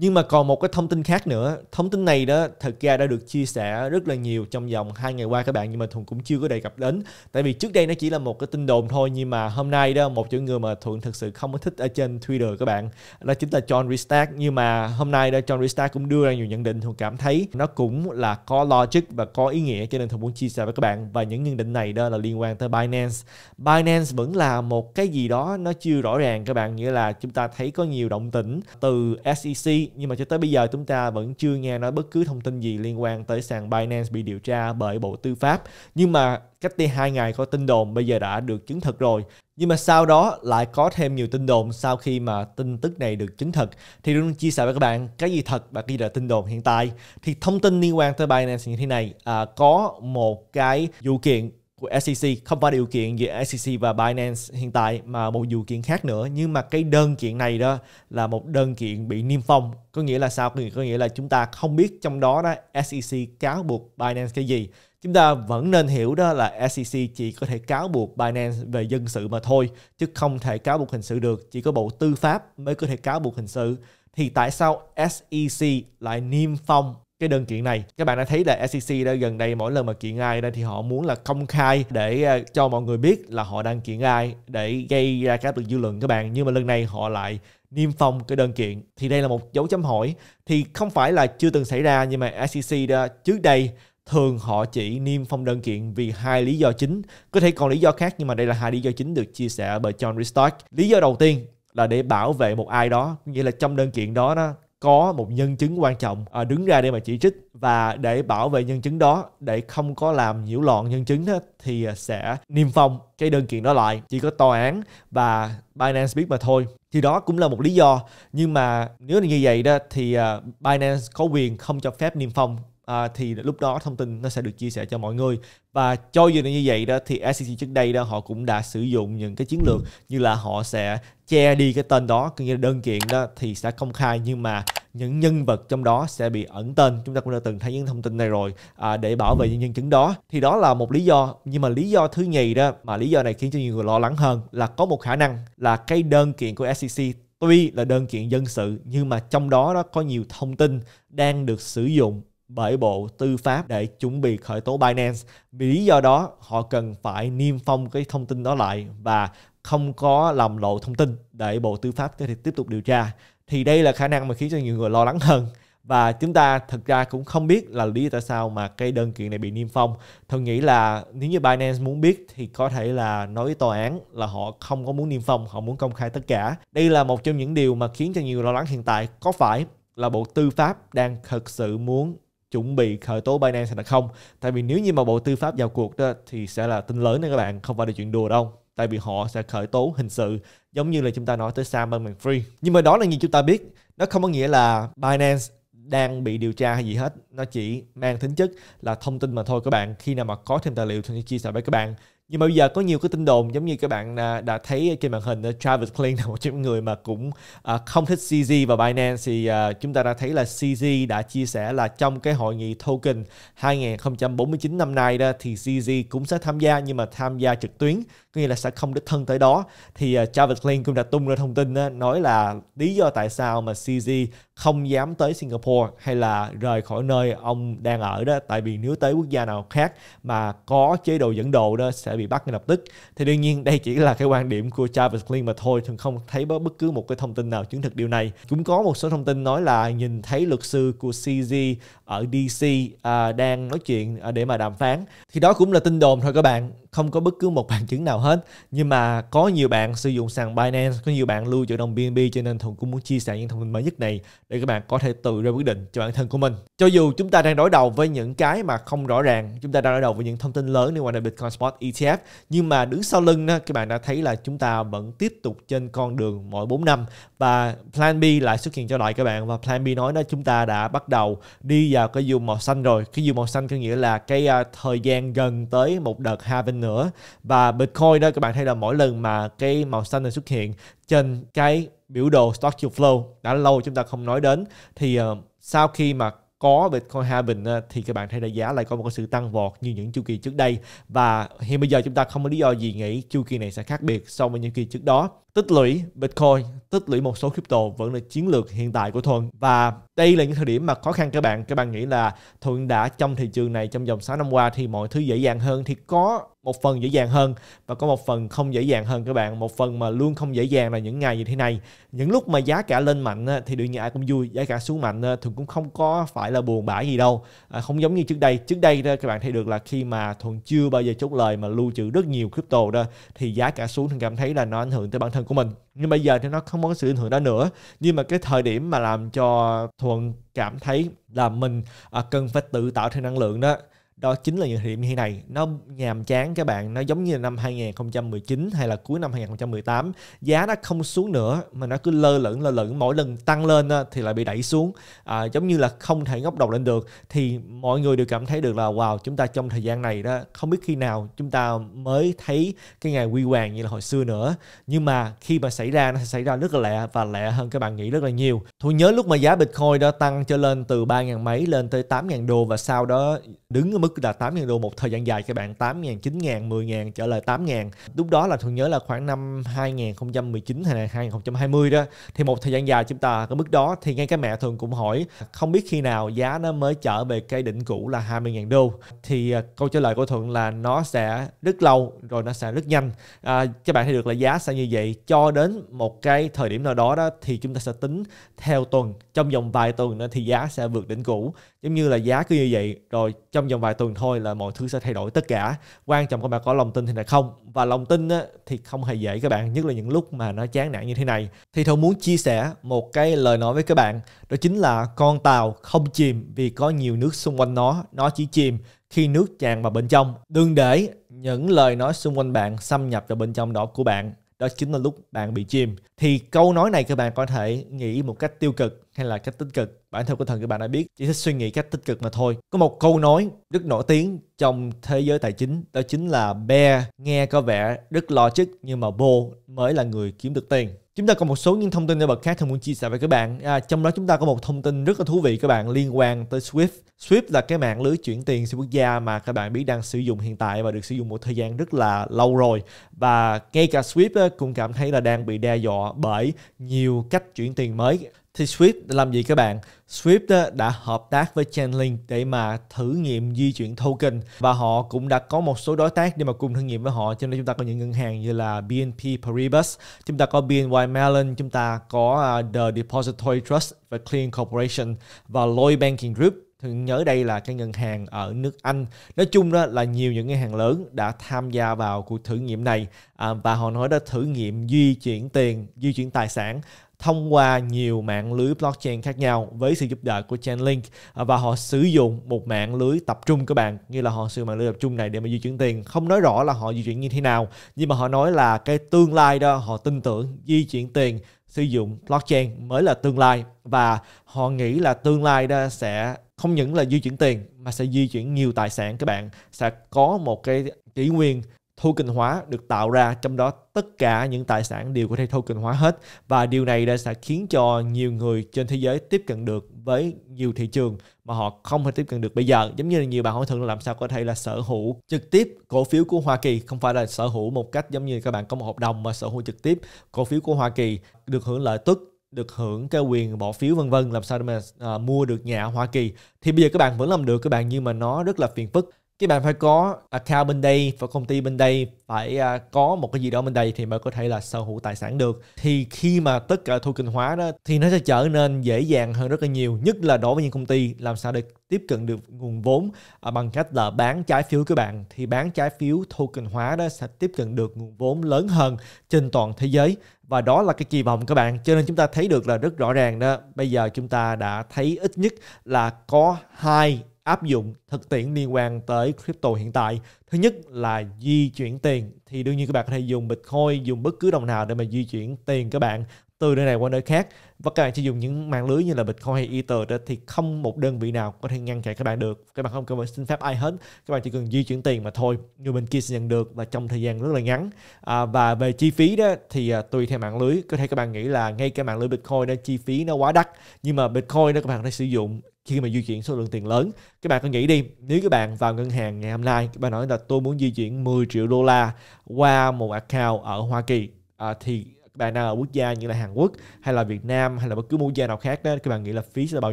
nhưng mà còn một cái thông tin khác nữa thông tin này đó thật ra đã được chia sẻ rất là nhiều trong vòng hai ngày qua các bạn nhưng mà thuận cũng chưa có đề cập đến tại vì trước đây nó chỉ là một cái tin đồn thôi nhưng mà hôm nay đó một chỗ người mà thuận thực sự không có thích ở trên twitter các bạn đó chính là john Restack nhưng mà hôm nay đó john Restack cũng đưa ra nhiều nhận định thuận cảm thấy nó cũng là có logic và có ý nghĩa cho nên thuận muốn chia sẻ với các bạn và những nhận định này đó là liên quan tới binance binance vẫn là một cái gì đó nó chưa rõ ràng các bạn nghĩa là chúng ta thấy có nhiều động tĩnh từ sec nhưng mà cho tới bây giờ chúng ta vẫn chưa nghe nói bất cứ thông tin gì liên quan tới sàn Binance bị điều tra bởi Bộ Tư pháp nhưng mà cách đây hai ngày có tin đồn bây giờ đã được chứng thực rồi nhưng mà sau đó lại có thêm nhiều tin đồn sau khi mà tin tức này được chứng thực thì luôn chia sẻ với các bạn cái gì thật và cái gì là tin đồn hiện tại thì thông tin liên quan tới Binance như thế này à, có một cái vụ kiện của SEC không phải điều kiện giữa SEC và Binance hiện tại mà một điều kiện khác nữa nhưng mà cái đơn kiện này đó là một đơn kiện bị niêm phong có nghĩa là sao có nghĩa là chúng ta không biết trong đó đó SEC cáo buộc Binance cái gì chúng ta vẫn nên hiểu đó là SEC chỉ có thể cáo buộc Binance về dân sự mà thôi chứ không thể cáo buộc hình sự được chỉ có bộ tư pháp mới có thể cáo buộc hình sự thì tại sao SEC lại niêm phong cái đơn kiện này các bạn đã thấy là SEC đã gần đây mỗi lần mà kiện ai ra thì họ muốn là công khai để ờ, cho mọi người biết là họ đang kiện ai để gây ra các được dư luận các bạn nhưng mà lần này họ lại niêm phong cái đơn kiện thì đây là một dấu chấm hỏi thì không phải là chưa từng xảy ra nhưng mà SEC đã trước đây thường họ chỉ niêm phong đơn kiện vì hai lý do chính có thể còn lý do khác nhưng mà đây là hai lý do chính được chia sẻ bởi John Ristock lý do đầu tiên là để bảo vệ một ai đó nghĩa là trong đơn kiện đó đó có một nhân chứng quan trọng à, đứng ra để mà chỉ trích và để bảo vệ nhân chứng đó để không có làm nhiễu loạn nhân chứng đó, thì à, sẽ niêm phong cái đơn kiện đó lại chỉ có tòa án và Binance biết mà thôi thì đó cũng là một lý do nhưng mà nếu như vậy đó thì à, Binance có quyền không cho phép niêm phong à, thì lúc đó thông tin nó sẽ được chia sẻ cho mọi người và cho dù là như vậy đó thì SEC trước đây đó họ cũng đã sử dụng những cái chiến lược như là họ sẽ che đi cái tên đó cũng như đơn kiện đó thì sẽ công khai nhưng mà những nhân vật trong đó sẽ bị ẩn tên chúng ta cũng đã từng thấy những thông tin này rồi à, để bảo vệ những nhân chứng đó thì đó là một lý do nhưng mà lý do thứ nhì đó mà lý do này khiến cho nhiều người lo lắng hơn là có một khả năng là cái đơn kiện của SEC tuy là đơn kiện dân sự nhưng mà trong đó đó có nhiều thông tin đang được sử dụng bởi Bộ Tư pháp để chuẩn bị khởi tố Binance. Vì lý do đó, họ cần phải niêm phong cái thông tin đó lại và không có làm lộ thông tin để Bộ Tư pháp có thể tiếp tục điều tra. Thì đây là khả năng mà khiến cho nhiều người lo lắng hơn và chúng ta thật ra cũng không biết là lý do tại sao mà cái đơn kiện này bị niêm phong. Tôi nghĩ là nếu như Binance muốn biết thì có thể là nói với tòa án là họ không có muốn niêm phong, họ muốn công khai tất cả. Đây là một trong những điều mà khiến cho nhiều lo lắng hiện tại có phải là Bộ Tư pháp đang thực sự muốn chuẩn bị khởi tố Binance hay là không tại vì nếu như mà bộ tư pháp vào cuộc đó thì sẽ là tin lớn đấy các bạn không phải là chuyện đùa đâu tại vì họ sẽ khởi tố hình sự giống như là chúng ta nói tới Sam Bankman-Fried nhưng mà đó là như chúng ta biết nó không có nghĩa là Binance đang bị điều tra hay gì hết nó chỉ mang tính chất là thông tin mà thôi các bạn khi nào mà có thêm tài liệu thì chia sẻ với các bạn nhưng mà bây giờ có nhiều cái tin đồn giống như các bạn đã, thấy trên màn hình Travis Klein là một trong những người mà cũng à, không thích CZ và Binance thì à, chúng ta đã thấy là CZ đã chia sẻ là trong cái hội nghị token 2049 năm nay đó thì CZ cũng sẽ tham gia nhưng mà tham gia trực tuyến có nghĩa là sẽ không đích thân tới đó thì à, Travis Klein cũng đã tung ra thông tin nói là lý do tại sao mà CZ không dám tới Singapore hay là rời khỏi nơi ông đang ở đó tại vì nếu tới quốc gia nào khác mà có chế độ dẫn độ đó sẽ bị bắt ngay lập tức thì đương nhiên đây chỉ là cái quan điểm của Travis Clean mà thôi thường không thấy bất cứ một cái thông tin nào chứng thực điều này cũng có một số thông tin nói là nhìn thấy luật sư của CZ ở DC à, đang nói chuyện à, để mà đàm phán thì đó cũng là tin đồn thôi các bạn không có bất cứ một bằng chứng nào hết nhưng mà có nhiều bạn sử dụng sàn Binance có nhiều bạn lưu trữ đồng BNB cho nên thùng cũng muốn chia sẻ những thông tin mới nhất này để các bạn có thể tự ra quyết định cho bản thân của mình cho dù chúng ta đang đối đầu với những cái mà không rõ ràng chúng ta đang đối đầu với những thông tin lớn liên quan đến Bitcoin Spot ETF nhưng mà đứng sau lưng đó, các bạn đã thấy là chúng ta vẫn tiếp tục trên con đường mỗi 4 năm và Plan B lại xuất hiện trở lại các bạn và Plan B nói đó chúng ta đã bắt đầu đi vào cái dù màu xanh rồi cái dù màu xanh có nghĩa là cái uh, thời gian gần tới một đợt halving nữa và Bitcoin đó các bạn thấy là mỗi lần mà cái màu xanh này xuất hiện trên cái biểu đồ stock to flow đã lâu chúng ta không nói đến thì uh, sau khi mà có Bitcoin hai bình thì các bạn thấy là giá lại có một cái sự tăng vọt như những chu kỳ trước đây và hiện bây giờ chúng ta không có lý do gì nghĩ chu kỳ này sẽ khác biệt so với những kỳ trước đó tích lũy Bitcoin, tích lũy một số crypto vẫn là chiến lược hiện tại của Thuận và đây là những thời điểm mà khó khăn các bạn các bạn nghĩ là Thuận đã trong thị trường này trong vòng 6 năm qua thì mọi thứ dễ dàng hơn thì có một phần dễ dàng hơn và có một phần không dễ dàng hơn các bạn một phần mà luôn không dễ dàng là những ngày như thế này những lúc mà giá cả lên mạnh thì đương nhiên ai cũng vui giá cả xuống mạnh thường cũng không có phải là buồn bã gì đâu à, không giống như trước đây trước đây các bạn thấy được là khi mà thuận chưa bao giờ chốt lời mà lưu trữ rất nhiều crypto đó thì giá cả xuống thường cảm thấy là nó ảnh hưởng tới bản thân của mình nhưng bây giờ thì nó không có sự ảnh hưởng đó nữa nhưng mà cái thời điểm mà làm cho thuận cảm thấy là mình à, cần phải tự tạo thêm năng lượng đó đó chính là những thời điểm như thế này nó nhàm chán các bạn nó giống như là năm 2019 hay là cuối năm 2018 giá nó không xuống nữa mà nó cứ lơ lửng lơ lửng mỗi lần tăng lên thì lại bị đẩy xuống à, giống như là không thể ngóc đầu lên được thì mọi người đều cảm thấy được là wow chúng ta trong thời gian này đó không biết khi nào chúng ta mới thấy cái ngày huy hoàng như là hồi xưa nữa nhưng mà khi mà xảy ra nó xảy ra rất là lẹ và lẹ hơn các bạn nghĩ rất là nhiều tôi nhớ lúc mà giá bitcoin đó tăng cho lên từ 3.000 mấy lên tới 8.000 đô và sau đó đứng ở mức mức là 8.000 đô một thời gian dài các bạn 8.000, 9.000, 10.000 trở lại 8.000 lúc đó là thường nhớ là khoảng năm 2019 hay là 2020 đó thì một thời gian dài chúng ta cái mức đó thì ngay cái mẹ thường cũng hỏi không biết khi nào giá nó mới trở về cái đỉnh cũ là 20.000 đô thì à, câu trả lời của Thuận là nó sẽ rất lâu rồi nó sẽ rất nhanh à, các bạn thấy được là giá sẽ như vậy cho đến một cái thời điểm nào đó đó thì chúng ta sẽ tính theo tuần trong vòng vài tuần thì giá sẽ vượt đỉnh cũ giống như là giá cứ như vậy rồi trong vòng vài tuần thôi là mọi thứ sẽ thay đổi tất cả quan trọng các bạn có lòng tin thì là không và lòng tin á, thì không hề dễ các bạn nhất là những lúc mà nó chán nản như thế này thì tôi muốn chia sẻ một cái lời nói với các bạn đó chính là con tàu không chìm vì có nhiều nước xung quanh nó nó chỉ chìm khi nước tràn vào bên trong đừng để những lời nói xung quanh bạn xâm nhập vào bên trong đó của bạn đó chính là lúc bạn bị chìm thì câu nói này các bạn có thể nghĩ một cách tiêu cực hay là cách tích cực bản thân của thần các bạn đã biết chỉ thích suy nghĩ cách tích cực mà thôi có một câu nói rất nổi tiếng trong thế giới tài chính đó chính là bear nghe có vẻ rất logic nhưng mà bull mới là người kiếm được tiền Chúng ta còn một số những thông tin nổi bật khác tôi muốn chia sẻ với các bạn. À, trong đó chúng ta có một thông tin rất là thú vị các bạn liên quan tới Swift. Swift là cái mạng lưới chuyển tiền xuyên quốc gia mà các bạn biết đang sử dụng hiện tại và được sử dụng một thời gian rất là lâu rồi. Và ngay cả Swift cũng cảm thấy là đang bị đe dọa bởi nhiều cách chuyển tiền mới thì Swift làm gì các bạn? Swift ờ, đã hợp tác với Chainlink để mà thử nghiệm di chuyển token và họ cũng đã có một số đối tác để mà cùng thử nghiệm với họ cho nên chúng ta có những ngân hàng như là BNP Paribas, chúng ta có BNY Mellon, chúng ta có ờ, The Depository Trust và Clean Corporation và Lloyd Banking Group thì nhớ đây là cái ngân hàng ở nước Anh nói chung đó là nhiều những ngân hàng lớn đã tham gia vào cuộc thử nghiệm này à, và họ nói đã thử nghiệm di chuyển tiền di chuyển tài sản thông qua nhiều mạng lưới blockchain khác nhau với sự giúp đỡ của Chainlink à, và họ sử dụng một mạng lưới tập trung các bạn như là họ sử dụng mạng lưới tập trung này để mà di chuyển tiền không nói rõ là họ di chuyển như thế nào nhưng mà họ nói là cái tương lai đó họ tin tưởng di chuyển tiền sử dụng blockchain mới là tương lai và họ nghĩ là tương lai đó sẽ không những là di chuyển tiền mà sẽ di chuyển nhiều tài sản các bạn sẽ có một cái kỷ nguyên token hóa được tạo ra trong đó tất cả những tài sản đều có thể token hóa hết và điều này đã sẽ khiến cho nhiều người trên thế giới tiếp cận được với nhiều thị trường mà họ không thể tiếp cận được bây giờ giống như là nhiều bạn hỏi thường là làm sao có thể là sở hữu trực tiếp cổ phiếu của Hoa Kỳ không phải là sở hữu một cách giống như các bạn có một hợp đồng mà sở hữu trực tiếp cổ phiếu của Hoa Kỳ được hưởng lợi tức được hưởng cái quyền bỏ phiếu vân vân làm sao để mà à, mua được nhà Hoa Kỳ thì bây giờ các bạn vẫn làm được các bạn nhưng mà nó rất là phiền phức các bạn phải có account bên đây và công ty bên đây phải à, có một cái gì đó bên đây thì mới có thể là sở hữu tài sản được thì khi mà tất cả thu kinh hóa đó thì nó sẽ trở nên dễ dàng hơn rất là nhiều nhất là đối với những công ty làm sao để tiếp cận được nguồn vốn à, bằng cách là bán trái phiếu các bạn thì bán trái phiếu thu kinh hóa đó sẽ tiếp cận được nguồn vốn lớn hơn trên toàn thế giới và đó là cái kỳ vọng các bạn cho nên chúng ta thấy được là rất rõ ràng đó bây giờ chúng ta đã thấy ít nhất là có hai áp dụng thực tiễn liên quan tới crypto hiện tại. Thứ nhất là di chuyển tiền thì đương nhiên các bạn có thể dùng Bitcoin, dùng bất cứ đồng nào để mà di chuyển tiền các bạn từ nơi này qua nơi khác và các bạn chỉ dùng những mạng lưới như là Bitcoin hay Ether đó thì không một đơn vị nào có thể ngăn chặn các bạn được các bạn không cần phải xin phép ai hết các bạn chỉ cần di chuyển tiền mà thôi người bên kia sẽ nhận được và trong thời gian rất là ngắn à, và về chi phí đó thì à, tùy theo mạng lưới có thể các bạn nghĩ là ngay cái mạng lưới Bitcoin đó chi phí nó quá đắt nhưng mà Bitcoin đó các bạn có thể sử dụng khi mà di chuyển số lượng tiền lớn các bạn có nghĩ đi nếu các bạn vào ngân hàng ngày hôm nay các bạn nói là tôi muốn di chuyển 10 triệu đô la qua một account ở Hoa Kỳ à, thì các bạn đang ở quốc gia như là Hàn Quốc hay là Việt Nam hay là bất cứ quốc gia nào khác đó các bạn nghĩ là phí sẽ là bao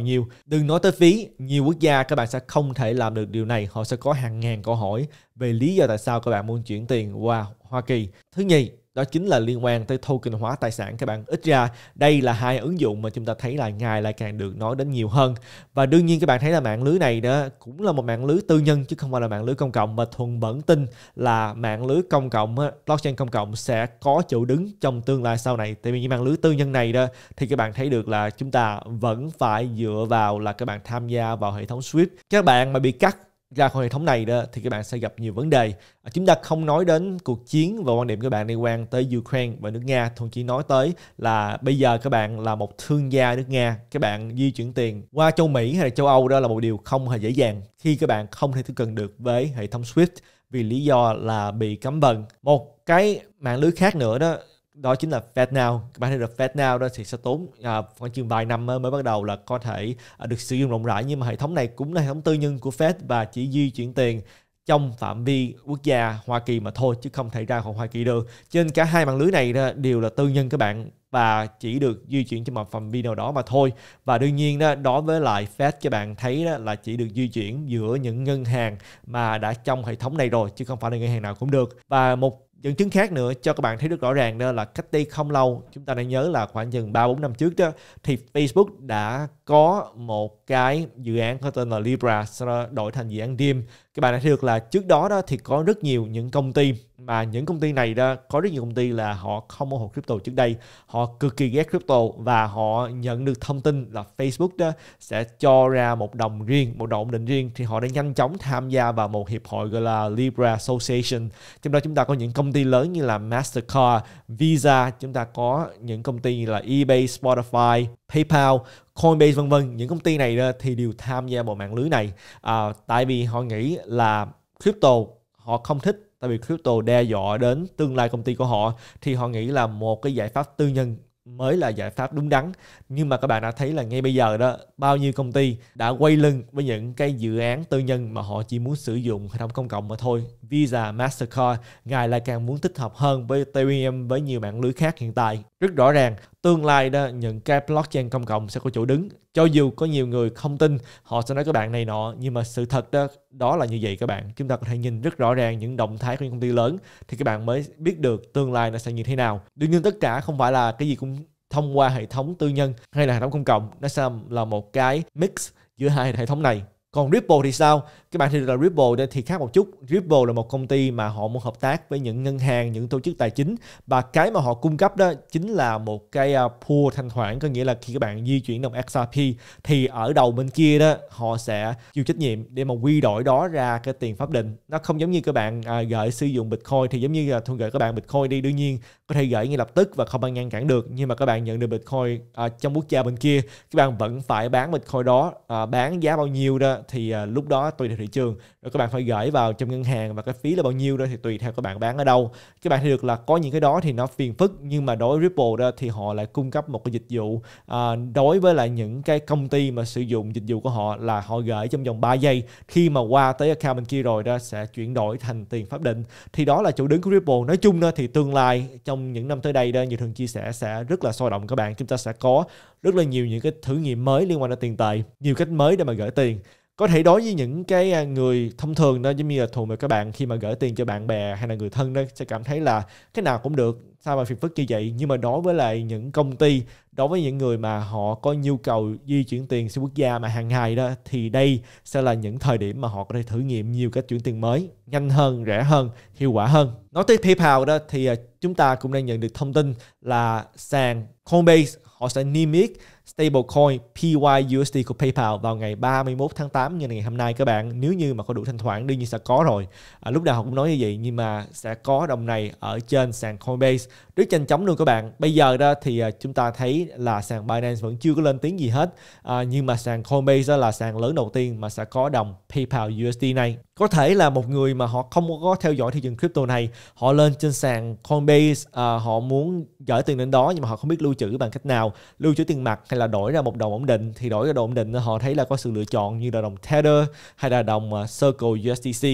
nhiêu đừng nói tới phí nhiều quốc gia các bạn sẽ không thể làm được điều này họ sẽ có hàng ngàn câu hỏi về lý do tại sao các bạn muốn chuyển tiền qua Hoa Kỳ thứ nhì đó chính là liên quan tới token hóa tài sản các bạn ít ra đây là hai ứng dụng mà chúng ta thấy là ngày lại càng được nói đến nhiều hơn và đương nhiên các bạn thấy là mạng lưới này đó cũng là một mạng lưới tư nhân chứ không phải là mạng lưới công cộng mà thuần bẩn tin là mạng lưới công cộng blockchain công cộng sẽ có chỗ đứng trong tương lai sau này tại vì những mạng lưới tư nhân này đó thì các bạn thấy được là chúng ta vẫn phải dựa vào là các bạn tham gia vào hệ thống swift các bạn mà bị cắt ra khỏi hệ thống này đó thì các bạn sẽ gặp nhiều vấn đề. À, chúng ta không nói đến cuộc chiến và quan điểm các bạn liên quan tới Ukraine và nước Nga, thậm chỉ nói tới là bây giờ các bạn là một thương gia nước Nga, các bạn di chuyển tiền qua châu Mỹ hay là châu Âu đó là một điều không hề dễ dàng khi các bạn không thể tiếp cận được với hệ thống SWIFT vì lý do là bị cấm vận. Một cái mạng lưới khác nữa đó đó chính là FedNow bạn thấy được FedNow đó thì sẽ tốn à, khoảng chừng vài năm ờ, mới bắt đầu là có thể à, được sử dụng rộng rãi nhưng mà hệ thống này cũng là hệ thống tư nhân của Fed và chỉ di chuyển tiền trong phạm vi quốc gia Hoa Kỳ mà thôi chứ không thể ra khỏi Hoa Kỳ được trên cả hai mạng lưới này đó, đều là tư nhân các bạn và chỉ được di chuyển trong một phạm vi nào đó mà thôi và đương nhiên đó đối với lại Fed các bạn thấy đó là chỉ được di chuyển giữa những ngân hàng mà đã trong hệ thống này rồi chứ không phải là ngân hàng nào cũng được và một Dẫn chứng khác nữa cho các bạn thấy được rõ ràng đó là cách đây không lâu, chúng ta đã nhớ là khoảng chừng 3 4 năm trước đó thì Facebook đã có một cái dự án có tên là Libra sau đó đổi thành dự án Dim. Các bạn đã thấy được là trước đó đó thì có rất nhiều những công ty mà những công ty này đó có rất nhiều công ty là họ không ủng hộ crypto trước đây họ cực kỳ ghét crypto và họ nhận được thông tin là Facebook đó sẽ cho ra một đồng riêng một đồng định riêng thì họ đã nhanh chóng tham gia vào một hiệp hội gọi là Libra Association trong đó chúng ta có những công ty lớn như là Mastercard Visa chúng ta có những công ty như là eBay Spotify PayPal Coinbase vân vân những công ty này đó thì đều tham gia vào mạng lưới này à, tại vì họ nghĩ là crypto họ không thích tại vì crypto đe dọa đến tương lai công ty của họ thì họ nghĩ là một cái giải pháp tư nhân mới là giải pháp đúng đắn nhưng mà các bạn đã thấy là ngay bây giờ đó bao nhiêu công ty đã quay lưng với những cái dự án tư nhân mà họ chỉ muốn sử dụng hệ thống công cộng mà thôi Visa, Mastercard, ngài lại càng muốn tích hợp hơn với Ethereum với nhiều mạng lưới khác hiện tại. Rất rõ ràng, tương lai đó những cái blockchain công cộng sẽ có chỗ đứng. Cho dù có nhiều người không tin, họ sẽ nói các bạn này nọ, nhưng mà sự thật đó đó là như vậy các bạn. Chúng ta có thể nhìn rất rõ ràng những động thái của những công ty lớn thì các bạn mới biết được tương lai nó sẽ như thế nào. Đương nhiên tất cả không phải là cái gì cũng thông qua hệ thống tư nhân hay là hệ thống công cộng, nó sẽ là một cái mix giữa hai hệ thống này còn Ripple thì sao? cái bạn thì là Ripple thì khác một chút Ripple là một công ty mà họ muốn hợp tác với những ngân hàng những tổ chức tài chính và cái mà họ cung cấp đó chính là một cái à, pool thanh khoản có nghĩa là khi các bạn di chuyển đồng XRP thì ở đầu bên kia đó họ sẽ chịu trách nhiệm để mà quy đổi đó ra cái tiền pháp định nó không giống như các bạn à, gửi sử dụng Bitcoin thì giống như là thôi gửi các bạn Bitcoin đi đương nhiên có thể gửi ngay lập tức và không ai ngăn cản được nhưng mà các bạn nhận được Bitcoin à, trong quốc gia bên kia các bạn vẫn phải bán Bitcoin đó à, bán giá bao nhiêu đó thì à, lúc đó tùy thị thị trường rồi các bạn phải gửi vào trong ngân hàng và cái phí là bao nhiêu đó thì tùy theo các bạn bán ở đâu các bạn thấy được là có những cái đó thì nó phiền phức nhưng mà đối với Ripple đó thì họ lại cung cấp một cái dịch vụ à, đối với lại những cái công ty mà sử dụng dịch vụ của họ là họ gửi trong vòng 3 giây khi mà qua tới account bên kia rồi đó sẽ chuyển đổi thành tiền pháp định thì đó là chủ đứng của Ripple nói chung đó thì tương lai trong những năm tới đây đó như thường chia sẻ sẽ rất là sôi động các bạn chúng ta sẽ có rất là nhiều những cái thử nghiệm mới liên quan đến tiền tệ nhiều cách mới để mà gửi tiền có thể đối với những cái à, người thông thường đó giống như là thường mà các bạn khi mà gửi tiền cho bạn bè hay là người thân đó sẽ cảm thấy là cái nào cũng được sao mà phiền phức như vậy nhưng mà đối với lại những công ty đối với những người mà họ có nhu cầu di chuyển tiền xuyên quốc gia mà hàng ngày đó thì đây sẽ là những thời điểm mà họ có thể thử nghiệm nhiều cách chuyển tiền mới nhanh hơn rẻ hơn hiệu quả hơn nói tới PayPal đó thì à, chúng ta cũng đang nhận được thông tin là sàn Coinbase họ sẽ niêm yết stablecoin PYUSD của PayPal vào ngày 31 tháng 8 như ngày hôm nay các bạn nếu như mà có đủ thanh khoản đương nhiên sẽ có rồi à, lúc nào họ cũng nói như vậy nhưng mà sẽ có đồng này ở trên sàn Coinbase rất nhanh chóng luôn các bạn bây giờ đó thì à, chúng ta thấy là sàn Binance vẫn chưa có lên tiếng gì hết à, nhưng mà sàn Coinbase là sàn lớn đầu tiên mà sẽ có đồng PayPal USD này có thể là một người mà họ không có theo dõi thị trường crypto này họ lên trên sàn Coinbase à, họ muốn gửi tiền đến đó nhưng mà họ không biết lưu trữ bằng cách nào lưu trữ tiền mặt hay là đổi ra một đồng ổn định thì đổi ra đồng ổn định họ thấy là có sự lựa chọn như là đồng Tether hay là đồng à, Circle USDC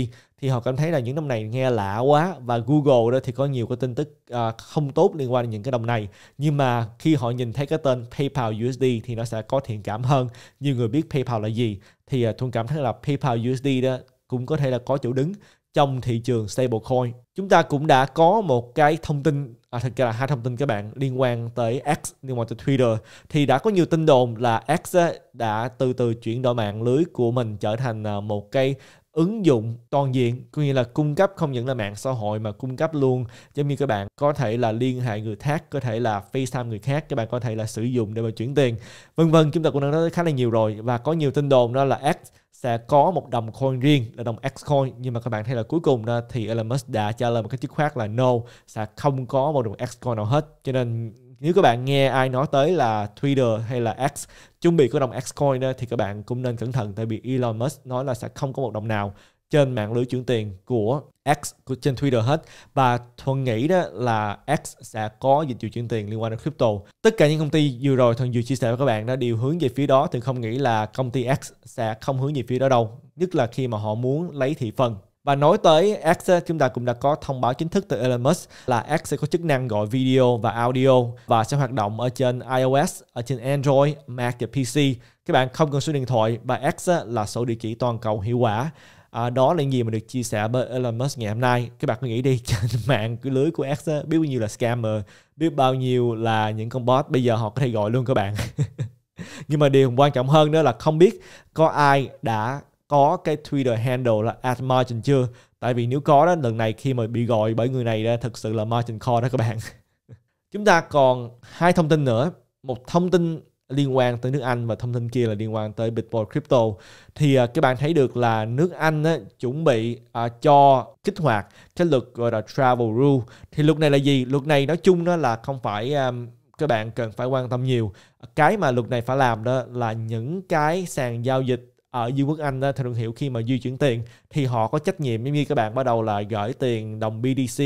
thì họ cảm thấy là những đồng này nghe lạ quá và Google đó thì có nhiều cái tin tức uh, không tốt liên quan đến những cái đồng này nhưng mà khi họ nhìn thấy cái tên PayPal USD thì nó sẽ có thiện cảm hơn nhiều người biết PayPal là gì thì uh, Thuận cảm thấy là PayPal USD đó cũng có thể là có chỗ đứng trong thị trường stablecoin chúng ta cũng đã có một cái thông tin à, thật ra là hai thông tin các bạn liên quan tới X liên quan tới Twitter thì đã có nhiều tin đồn là X đã từ từ chuyển đổi mạng lưới của mình trở thành à, một cái ứng dụng toàn diện có nghĩa là cung cấp không những là mạng xã hội mà cung cấp luôn giống như các bạn có thể là liên hệ người khác có thể là FaceTime người khác các bạn có thể là sử dụng để mà chuyển tiền vân vân chúng ta cũng đã nói khá là nhiều rồi và có nhiều tin đồn đó là X sẽ có một đồng coin riêng là đồng X coin nhưng mà các bạn thấy là cuối cùng đó thì Elon Musk đã trả lời một cái dứt khoát là no sẽ không có một đồng X coin nào hết cho nên nếu các bạn nghe ai nói tới là Twitter hay là X chuẩn bị có đồng X coin thì các bạn cũng nên cẩn thận tại vì Elon Musk nói là sẽ không có một đồng nào trên mạng lưới chuyển tiền của X của trên Twitter hết và thuần nghĩ đó là X sẽ có dịch vụ chuyển tiền liên quan đến crypto. Tất cả những công ty vừa rồi thuần vừa chia sẻ với các bạn đã đều hướng về phía đó thì không nghĩ là công ty X sẽ không hướng về phía đó đâu. Nhất là khi mà họ muốn lấy thị phần và nói tới X, chúng ta cũng đã có thông báo chính thức từ Elon Musk là X sẽ có chức năng gọi video và audio và sẽ hoạt động ở trên iOS, ở trên Android, Mac và PC. Các bạn không cần số điện thoại và X là số địa chỉ toàn cầu hiệu quả. À, đó là gì mà được chia sẻ bởi Elon Musk ngày hôm nay. Các bạn cứ nghĩ đi, trên mạng cái lưới của X biết bao nhiêu là scammer, biết bao nhiêu là những con bot, bây giờ họ có thể gọi luôn các bạn. Nhưng mà điều quan trọng hơn nữa là không biết có ai đã có cái Twitter handle là at margin chưa tại vì nếu có đó lần này khi mà bị gọi bởi người này ra thực sự là margin call đó các bạn chúng ta còn hai thông tin nữa một thông tin liên quan tới nước Anh và thông tin kia là liên quan tới Bitcoin crypto thì uh, các bạn thấy được là nước Anh á, chuẩn bị uh, cho kích hoạt cái luật gọi là travel rule thì luật này là gì luật này nói chung đó là không phải um, các bạn cần phải quan tâm nhiều cái mà luật này phải làm đó là những cái sàn giao dịch ở ờ, Dương quốc Anh thì thương hiểu khi mà di chuyển tiền thì họ có trách nhiệm giống như các bạn bắt đầu là gửi tiền đồng BDC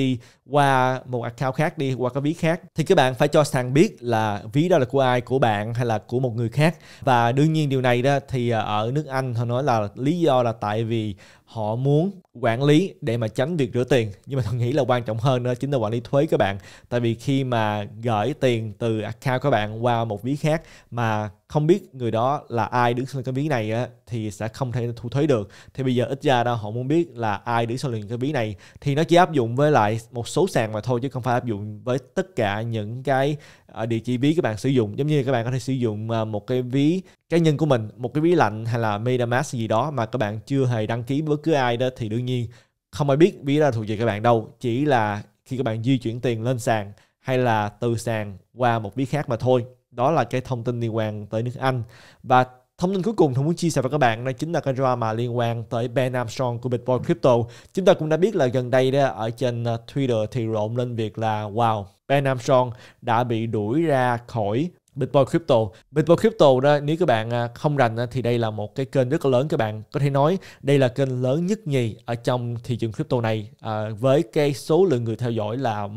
qua một account khác đi qua cái ví khác thì các bạn phải cho sàn biết là ví đó là của ai của bạn hay là của một người khác và đương nhiên điều này đó thì ờ, ở nước Anh họ nói là lý do là tại vì họ muốn quản lý để mà tránh việc rửa tiền nhưng mà tôi nghĩ là quan trọng hơn nữa chính là quản lý thuế các bạn tại vì khi mà gửi tiền từ account các bạn qua một ví khác mà không biết người đó là ai đứng sau lưng cái ví này á, thì sẽ không thể thu thuế được thì bây giờ ít ra đó họ muốn biết là ai đứng sau lưng cái ví này thì nó chỉ áp dụng với lại một số sàn mà thôi chứ không phải áp dụng với tất cả những cái Ờ, địa chỉ ví các bạn sử dụng giống như các bạn có thể sử dụng ờ, một cái ví cá nhân của mình một cái ví lạnh hay là MetaMask gì đó mà các bạn chưa hề đăng ký bất cứ ai đó thì đương nhiên không ai biết ví đó thuộc về các bạn đâu chỉ là khi các bạn di chuyển tiền lên sàn hay là từ sàn qua một ví khác mà thôi đó là cái thông tin liên quan tới nước Anh và Thông tin cuối cùng tôi muốn chia sẻ với các bạn đó chính là cái drama liên quan tới Ben Armstrong của Bitcoin Crypto. Chúng ta cũng đã biết là gần đây đó ở trên ờ, Twitter thì rộn lên việc là wow, Ben Armstrong đã bị đuổi ra khỏi Bitboy Crypto. Bitboy Crypto đó nếu các bạn à, không rành à, thì đây là một cái kênh rất là lớn các bạn. Có thể nói đây là kênh lớn nhất nhì ở trong thị trường crypto này à, với cái số lượng người theo dõi là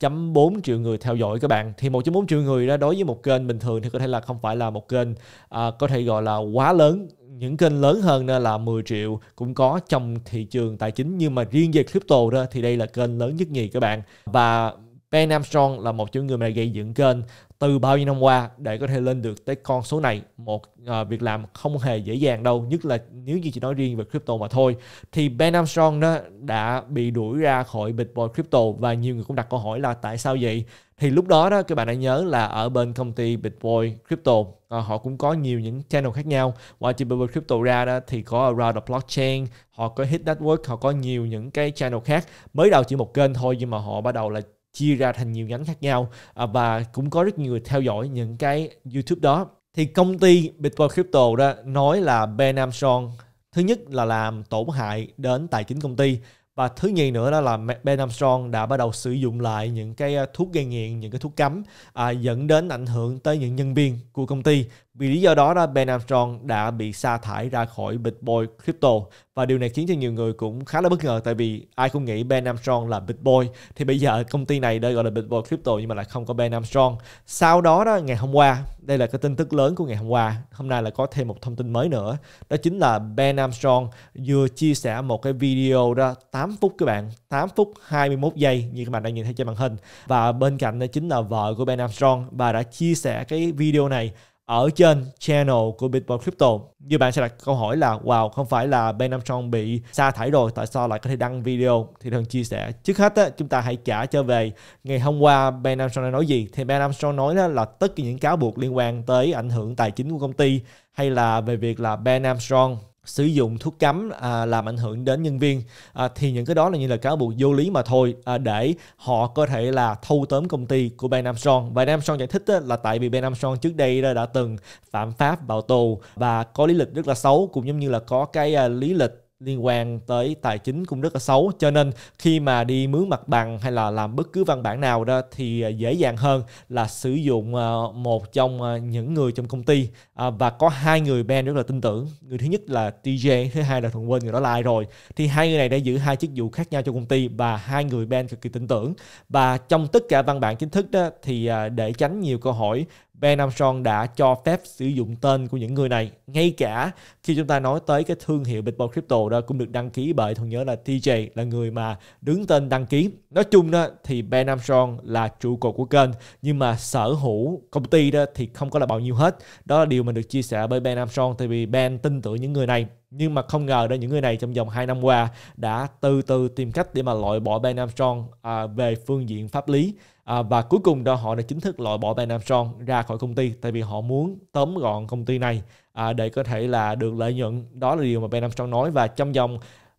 1.4 triệu người theo dõi các bạn. Thì 1.4 triệu người đó đối với một kênh bình thường thì có thể là không phải là một kênh à, có thể gọi là quá lớn những kênh lớn hơn là 10 triệu cũng có trong thị trường tài chính nhưng mà riêng về crypto đó thì đây là kênh lớn nhất nhì các bạn và Ben Armstrong là một trong những người mà gây dựng kênh từ bao nhiêu năm qua để có thể lên được tới con số này một uh, việc làm không hề dễ dàng đâu nhất là nếu như chỉ nói riêng về crypto mà thôi thì Ben Armstrong đó đã bị đuổi ra khỏi Bitcoin crypto và nhiều người cũng đặt câu hỏi là tại sao vậy thì lúc đó đó các bạn đã nhớ là ở bên công ty Bitcoin Crypto à, họ cũng có nhiều những channel khác nhau ngoài chỉ Bitcoin Crypto ra đó thì có Around the Blockchain họ có Hit Network họ có nhiều những cái channel khác mới đầu chỉ một kênh thôi nhưng mà họ bắt đầu là chia ra thành nhiều nhánh khác nhau à, và cũng có rất nhiều người theo dõi những cái YouTube đó thì công ty Bitcoin Crypto đó nói là Ben Armstrong thứ nhất là làm tổn hại đến tài chính công ty và thứ nhì nữa đó là Ben Armstrong đã bắt đầu sử dụng lại những cái à, thuốc gây nghiện, những cái thuốc cấm à, dẫn đến ảnh hưởng tới những nhân viên của công ty vì lý do đó, Ben Armstrong đã bị sa thải ra khỏi Bitboy Crypto và điều này khiến cho nhiều người cũng khá là bất ngờ tại vì ai cũng nghĩ Ben Armstrong là Bitboy thì bây giờ công ty này đây gọi là Bitboy Crypto nhưng mà lại không có Ben Armstrong. Sau đó đó ngày hôm qua, đây là cái tin tức lớn của ngày hôm qua, hôm nay là có thêm một thông tin mới nữa, đó chính là Ben Armstrong vừa chia sẻ một cái video đó 8 phút các bạn, 8 phút 21 giây như các bạn đang nhìn thấy trên màn hình và bên cạnh đó chính là vợ của Ben Armstrong và đã chia sẻ cái video này ở trên channel của Bitcoin Crypto. Như bạn sẽ đặt câu hỏi là wow không phải là Ben Armstrong bị sa thải rồi tại sao lại có thể đăng video thì thường chia sẻ. Trước hết á, chúng ta hãy trả trở về ngày hôm qua Ben Armstrong đã nói gì thì Ben Armstrong nói là tất cả những cáo buộc liên quan tới ảnh hưởng tài chính của công ty hay là về việc là Ben Armstrong sử dụng thuốc cấm à, làm ảnh hưởng đến nhân viên à, thì những cái đó là như là cáo buộc vô lý mà thôi à, để họ có thể là thâu tóm công ty của Ben Armstrong và Ben Armstrong giải thích là tại vì Ben Armstrong trước đây đã, đã từng phạm pháp vào tù và có lý lịch rất là xấu cũng giống như là có cái à, lý lịch liên quan tới tài chính cũng rất là xấu cho nên khi mà đi mướn mặt bằng hay là làm bất cứ văn bản nào đó thì à, dễ dàng hơn là sử dụng à, một trong à, những người trong công ty và có hai người Ben rất là tin tưởng người thứ nhất là TJ thứ hai là Thuận Quên người đó lại rồi thì hai người này đã giữ hai chức vụ khác nhau cho công ty và hai người Ben cực kỳ tin tưởng và trong tất cả văn bản chính thức đó thì để tránh nhiều câu hỏi Ben Armstrong đã cho phép sử dụng tên của những người này. Ngay cả khi chúng ta nói tới cái thương hiệu Bitcoin Crypto đó cũng được đăng ký bởi tôi nhớ là TJ là người mà đứng tên đăng ký. Nói chung đó thì Ben Armstrong là trụ cột của kênh nhưng mà sở hữu công ty đó thì không có là bao nhiêu hết. Đó là điều mà được chia sẻ bởi Ben Armstrong tại vì Ben tin tưởng những người này nhưng mà không ngờ đó những người này trong vòng 2 năm qua đã từ từ tìm cách để mà loại bỏ Ben Armstrong à, về phương diện pháp lý à, và cuối cùng đó họ đã chính thức loại bỏ Ben Armstrong ra khỏi công ty tại vì họ muốn tóm gọn công ty này à, để có thể là được lợi nhuận đó là điều mà Ben Armstrong nói và trong vòng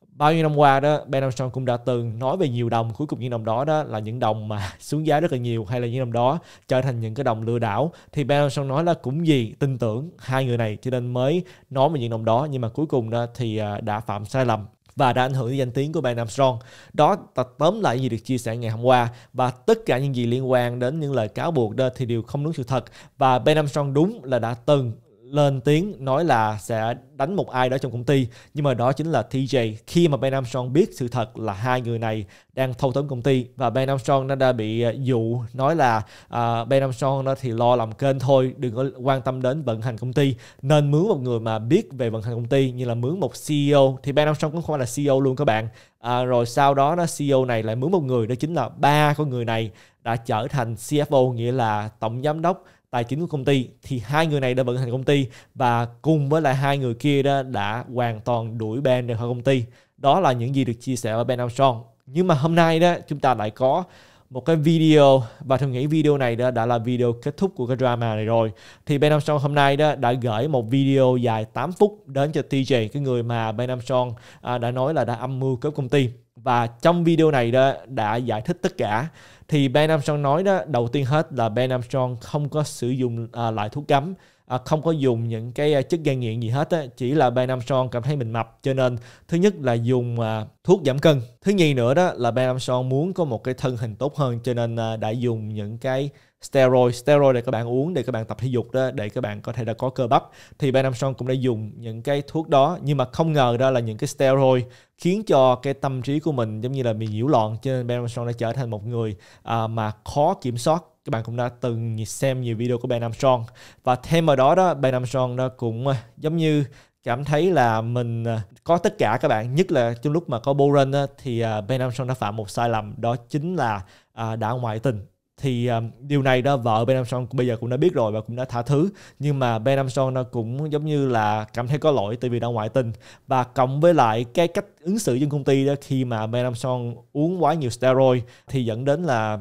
bao nhiêu năm qua đó Ben Armstrong cũng đã từng nói về nhiều đồng cuối cùng những đồng đó đó là những đồng mà xuống giá rất là nhiều hay là những đồng đó trở thành những cái đồng lừa đảo thì Ben Armstrong nói là cũng gì tin tưởng hai người này cho nên mới nói về những đồng đó nhưng mà cuối cùng đó thì à, đã phạm sai lầm và đã ảnh hưởng đến danh tiếng của bạn Armstrong. Đó là tóm lại gì được chia sẻ ngày hôm qua và tất cả những gì liên quan đến những lời cáo buộc đó thì đều không đúng sự thật và Ben Armstrong đúng là đã từng lên tiếng nói là sẽ đánh một ai đó trong công ty nhưng mà đó chính là TJ khi mà Ben Armstrong biết sự thật là hai người này đang thâu tóm công ty và Ben Armstrong nó đã bị à, dụ nói là uh, Ben Armstrong nó thì lo làm kênh thôi đừng có quan tâm đến vận hành công ty nên mướn một người mà biết về vận hành công ty như là mướn một CEO thì Ben Armstrong cũng không phải là CEO luôn các bạn à, rồi sau đó nó CEO này lại mướn một người đó chính là ba con người này đã trở thành CFO nghĩa là tổng giám đốc tài chính của công ty thì hai người này đã vận hành công ty và cùng với lại hai người kia đó đã hoàn toàn đuổi Ben ra khỏi công ty đó là những gì được chia sẻ ở Ben Armstrong nhưng mà hôm nay đó chúng ta lại có một cái video và tôi nghĩ video này đó đã là video kết thúc của cái drama này rồi thì Ben Armstrong hôm nay đó đã gửi một video dài 8 phút đến cho TJ cái người mà Ben Armstrong à, đã nói là đã âm mưu cướp công ty và trong video này đó đã giải thích tất cả thì Ben Armstrong nói đó đầu tiên hết là Ben Armstrong không có sử dụng à, loại thuốc cấm à, không có dùng những cái à, chất gây nghiện gì hết á. chỉ là Ben Armstrong cảm thấy mình mập cho nên thứ nhất là dùng à, thuốc giảm cân thứ nhì nữa đó là Ben Armstrong muốn có một cái thân hình tốt hơn cho nên à, đã dùng những cái steroid steroid để các bạn uống để các bạn tập thể dục đó để các bạn có thể đã có cơ bắp thì Ben Armstrong cũng đã dùng những cái thuốc đó nhưng mà không ngờ đó là những cái steroid khiến cho cái tâm trí của mình giống như là bị nhiễu loạn cho nên Ben Armstrong đã trở thành một người à, mà khó kiểm soát các bạn cũng đã từng xem nhiều video của Ben Armstrong và thêm vào đó đó Ben Armstrong đó cũng à, giống như cảm thấy là mình có tất cả các bạn nhất là trong lúc mà có Boren thì uh, Ben Armstrong đã phạm một sai lầm đó chính là uh, đã ngoại tình thì um, điều này đó vợ Ben Armstrong bây giờ cũng đã biết rồi và cũng đã tha thứ nhưng mà Ben Armstrong nó cũng giống như là cảm thấy có lỗi tại vì đã ngoại tình và cộng với lại cái cách ứng xử trên công ty đó khi mà Ben Armstrong uống quá nhiều steroid thì dẫn đến là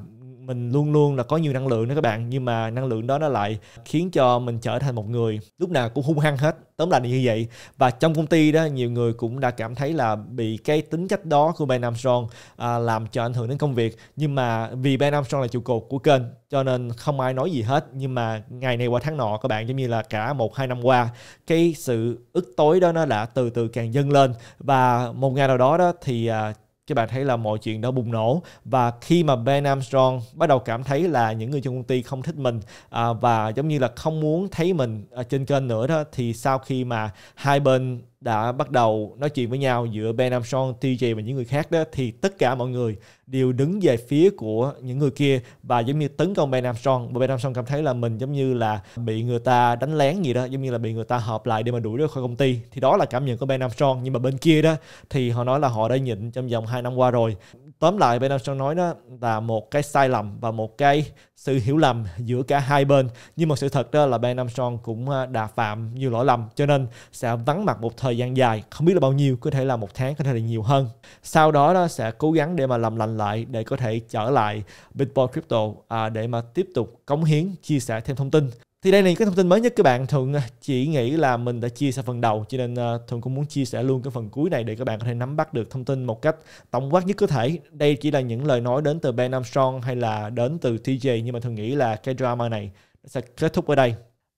mình luôn luôn là có nhiều năng lượng đó các bạn nhưng mà năng lượng đó nó lại khiến cho mình trở thành một người lúc nào cũng hung hăng hết tóm lại như vậy và trong công ty đó nhiều người cũng đã cảm thấy là bị cái tính cách đó của Ben Armstrong à, làm cho ảnh hưởng đến công việc nhưng mà vì Ben Armstrong là trụ cột của kênh cho nên không ai nói gì hết nhưng mà ngày này qua tháng nọ các bạn giống như là cả một hai năm qua cái sự ức tối đó nó đã từ từ càng dâng lên và một ngày nào đó đó thì à, các bạn thấy là mọi chuyện đã bùng nổ và khi mà Ben Armstrong bắt đầu cảm thấy là những người trong công ty không thích mình à, và giống như là không muốn thấy mình ở à, trên kênh nữa đó thì sau khi mà hai bên đã bắt đầu nói chuyện với nhau giữa Ben Armstrong, TJ và những người khác đó thì tất cả mọi người đều đứng về phía của những người kia và giống như tấn công Ben Armstrong và Ben Armstrong cảm thấy là mình giống như là bị người ta đánh lén gì đó giống như là bị người ta hợp lại để mà đuổi ra khỏi công ty thì đó là cảm nhận của Ben Armstrong nhưng mà bên kia đó thì họ nói là họ đã nhịn trong vòng 2 năm qua rồi tóm lại bên Benelson nói đó là một cái sai lầm và một cái sự hiểu lầm giữa cả hai bên nhưng mà sự thật đó là bên Armstrong cũng à, đã phạm nhiều lỗi lầm cho nên sẽ vắng mặt một thời gian dài không biết là bao nhiêu có thể là một tháng có thể là nhiều hơn sau đó đó sẽ cố gắng để mà làm lành lại để có thể trở lại Bitcoin Crypto à, để mà tiếp tục cống hiến chia sẻ thêm thông tin thì đây là những cái thông tin mới nhất các bạn thuận à, chỉ nghĩ là mình đã chia sẻ phần đầu cho nên à, thuận cũng muốn chia sẻ luôn cái phần cuối này để các bạn có thể nắm bắt được thông tin một cách tổng quát nhất có thể đây chỉ là những lời nói đến từ Ben Armstrong hay là đến từ TJ nhưng mà thuận nghĩ là cái drama này sẽ kết thúc ở đây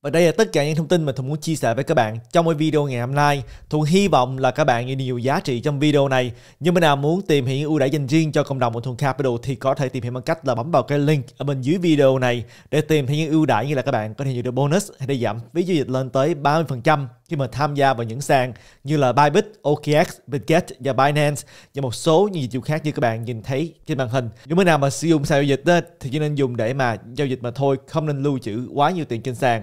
và đây là tất cả những thông tin mà Thuận muốn chia sẻ với các bạn trong cái video ngày hôm nay. Thuận hy vọng là các bạn nhận nhiều giá trị trong video này. Nhưng mà nào muốn tìm hiểu ưu đãi dành riêng cho cộng đồng của Thuận Capital thì có thể tìm hiểu bằng cách là bấm vào cái link ở bên dưới video này để tìm thấy những ưu đãi như là các bạn có thể nhận được bonus hay để giảm phí giao dịch lên tới 30% khi mà tham gia vào những sàn như là Bybit, OKX, Bitget và Binance và một số những dịch vụ khác như các bạn nhìn thấy trên màn hình. Nếu mà nào mà sử dụng sàn giao dịch đó, thì chỉ nên dùng để mà giao dịch mà thôi, không nên lưu trữ quá nhiều tiền trên sàn